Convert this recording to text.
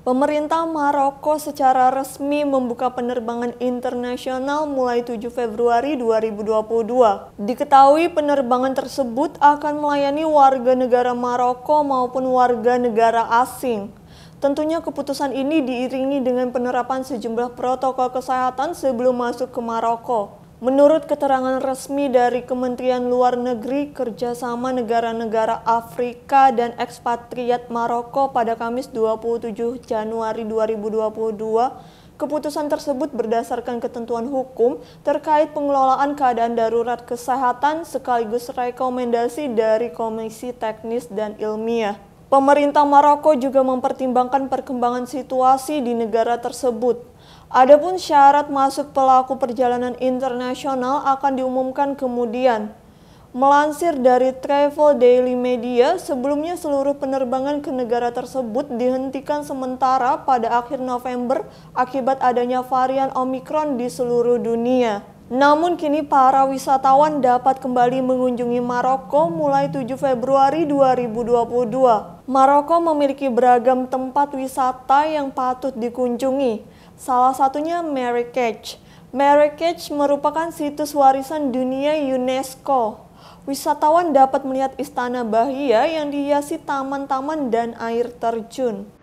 Pemerintah Maroko secara resmi membuka penerbangan internasional mulai 7 Februari 2022. Diketahui penerbangan tersebut akan melayani warga negara Maroko maupun warga negara asing. Tentunya keputusan ini diiringi dengan penerapan sejumlah protokol kesehatan sebelum masuk ke Maroko. Menurut keterangan resmi dari Kementerian Luar Negeri, kerjasama negara-negara Afrika dan ekspatriat Maroko pada Kamis 27 Januari 2022, keputusan tersebut berdasarkan ketentuan hukum terkait pengelolaan keadaan darurat kesehatan sekaligus rekomendasi dari Komisi Teknis dan Ilmiah. Pemerintah Maroko juga mempertimbangkan perkembangan situasi di negara tersebut. Adapun syarat masuk pelaku perjalanan internasional akan diumumkan kemudian. Melansir dari Travel Daily Media, sebelumnya seluruh penerbangan ke negara tersebut dihentikan sementara pada akhir November akibat adanya varian Omicron di seluruh dunia. Namun kini para wisatawan dapat kembali mengunjungi Maroko mulai 7 Februari 2022. Maroko memiliki beragam tempat wisata yang patut dikunjungi, salah satunya Marrakech. Marrakech merupakan situs warisan dunia UNESCO. Wisatawan dapat melihat istana Bahia yang dihiasi taman-taman dan air terjun.